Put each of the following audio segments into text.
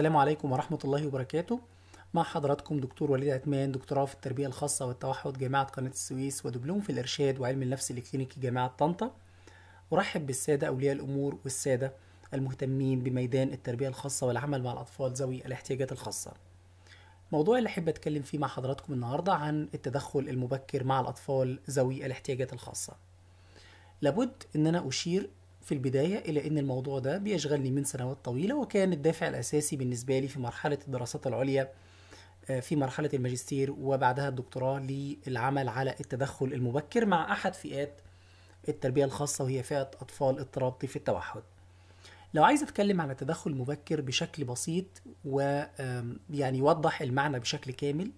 السلام عليكم ورحمة الله وبركاته مع حضراتكم دكتور وليد عتمان دكتوراه في التربية الخاصة والتوحد جامعة قناة السويس ودبلوم في الإرشاد وعلم النفس الإكلينيكي جامعة طنطا أرحب بالسادة أولياء الأمور والسادة المهتمين بميدان التربية الخاصة والعمل مع الأطفال ذوي الاحتياجات الخاصة موضوع اللي أحب أتكلم فيه مع حضراتكم النهاردة عن التدخل المبكر مع الأطفال ذوي الاحتياجات الخاصة لابد أن أنا أشير في البداية إلى أن الموضوع ده بيشغلني من سنوات طويلة وكان الدافع الأساسي بالنسبة لي في مرحلة الدراسات العليا آه، في مرحلة الماجستير وبعدها الدكتوراه للعمل على التدخل المبكر مع أحد فئات التربية الخاصة وهي فئة أطفال اضطراب طيف التوحد لو عايز أتكلم عن التدخل المبكر بشكل بسيط ويعني يوضح المعنى بشكل كامل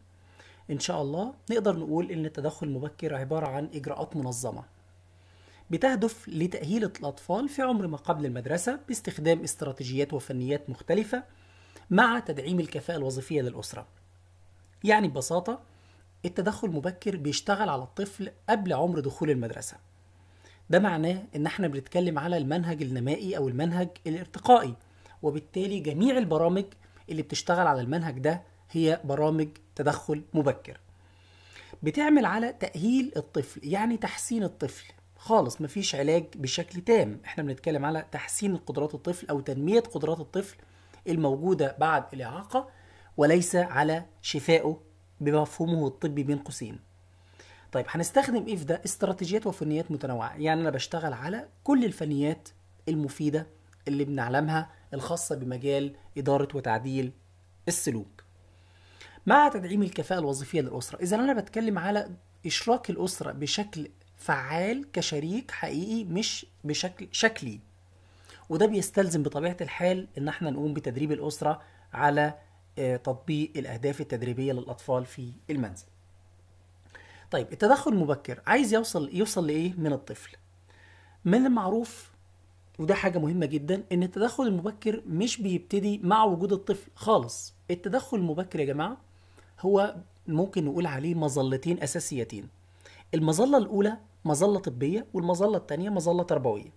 إن شاء الله نقدر نقول إن التدخل المبكر عبارة عن إجراءات منظمة بتهدف لتأهيل الأطفال في عمر ما قبل المدرسة باستخدام استراتيجيات وفنيات مختلفة مع تدعيم الكفاءة الوظيفية للأسرة. يعني ببساطة التدخل المبكر بيشتغل على الطفل قبل عمر دخول المدرسة. ده معناه إن احنا بنتكلم على المنهج النمائي أو المنهج الارتقائي وبالتالي جميع البرامج اللي بتشتغل على المنهج ده هي برامج تدخل مبكر. بتعمل على تأهيل الطفل يعني تحسين الطفل خالص مفيش علاج بشكل تام احنا بنتكلم على تحسين قدرات الطفل او تنميه قدرات الطفل الموجوده بعد الاعاقه وليس على شفائه بمفهومه الطبي بين قوسين طيب هنستخدم ايه في ده استراتيجيات وفنيات متنوعه يعني انا بشتغل على كل الفنيات المفيده اللي بنعلمها الخاصه بمجال اداره وتعديل السلوك مع تدعيم الكفاءه الوظيفيه للاسره اذا انا بتكلم على اشراك الاسره بشكل فعال كشريك حقيقي مش بشكل شكلي وده بيستلزم بطبيعة الحال إن احنا نقوم بتدريب الأسرة على آه، تطبيق الأهداف التدريبية للأطفال في المنزل طيب التدخل المبكر عايز يوصل يوصل لإيه من الطفل من المعروف وده حاجة مهمة جدا إن التدخل المبكر مش بيبتدي مع وجود الطفل خالص التدخل المبكر يا جماعة هو ممكن نقول عليه مظلتين أساسيتين المظلة الأولى مظلة طبية والمظلة الثانية مظلة تربوية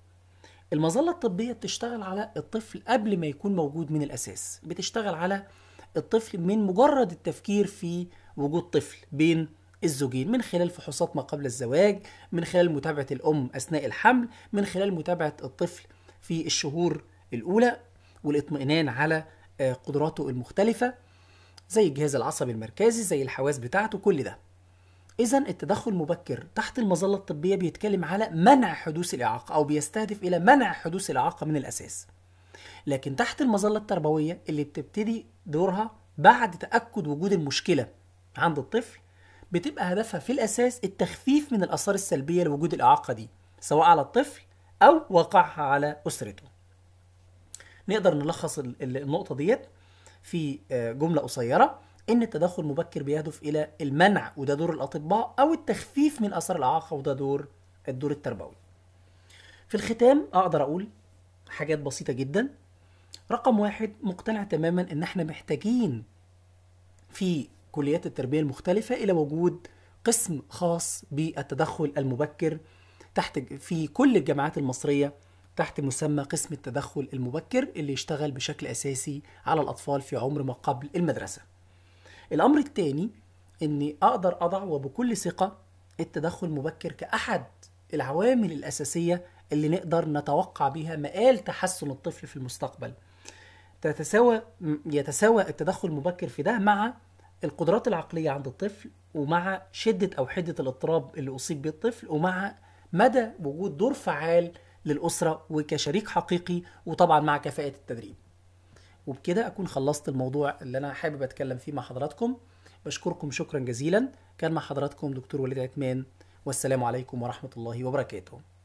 المظلة الطبية بتشتغل على الطفل قبل ما يكون موجود من الأساس بتشتغل على الطفل من مجرد التفكير في وجود طفل بين الزوجين من خلال فحوصات ما قبل الزواج من خلال متابعة الأم أثناء الحمل من خلال متابعة الطفل في الشهور الأولى والاطمئنان على آه، قدراته المختلفة زي الجهاز العصبي المركزي زي الحواس بتاعته كل ده إذا التدخل المبكر تحت المظلة الطبية بيتكلم على منع حدوث الإعاقة أو بيستهدف إلى منع حدوث الإعاقة من الأساس. لكن تحت المظلة التربوية اللي بتبتدي دورها بعد تأكد وجود المشكلة عند الطفل بتبقى هدفها في الأساس التخفيف من الآثار السلبية لوجود الإعاقة دي سواء على الطفل أو وقعها على أسرته. نقدر نلخص النقطة ديت في آه، جملة قصيرة ان التدخل المبكر بيهدف الى المنع وده دور الاطباء او التخفيف من اثار الاعاقه وده دور الدور التربوي في الختام اقدر اقول حاجات بسيطه جدا رقم واحد مقتنع تماما ان احنا محتاجين في كليات التربيه المختلفه الى وجود قسم خاص بالتدخل المبكر تحت في كل الجامعات المصريه تحت مسمى قسم التدخل المبكر اللي يشتغل بشكل اساسي على الاطفال في عمر ما قبل المدرسه الامر الثاني اني اقدر اضع وبكل ثقه التدخل المبكر كاحد العوامل الاساسيه اللي نقدر نتوقع بها مآل تحسن الطفل في المستقبل تتساوى يتساوى التدخل المبكر في ده مع القدرات العقلية عند الطفل ومع شدة أو حدة الاضطراب اللي أصيب به الطفل ومع مدى وجود دور فعال للأسرة وكشريك حقيقي وطبعا مع كفاءة التدريب وبكده اكون خلصت الموضوع اللي انا حابب اتكلم فيه مع حضراتكم بشكركم شكرا جزيلا كان مع حضراتكم دكتور وليد عثمان والسلام عليكم ورحمه الله وبركاته